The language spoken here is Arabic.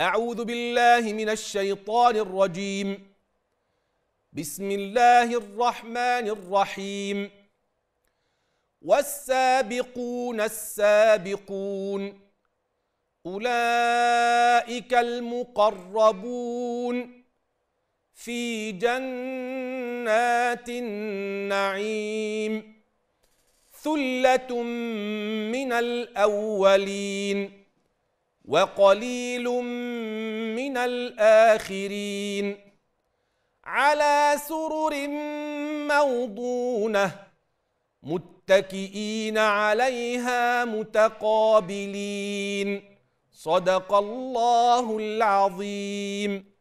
أعوذ بالله من الشيطان الرجيم بسم الله الرحمن الرحيم والسابقون السابقون أولئك المقربون في جنات النعيم ثلة من الأولين وقليل من الآخرين على سرر موضونة متكئين عليها متقابلين صدق الله العظيم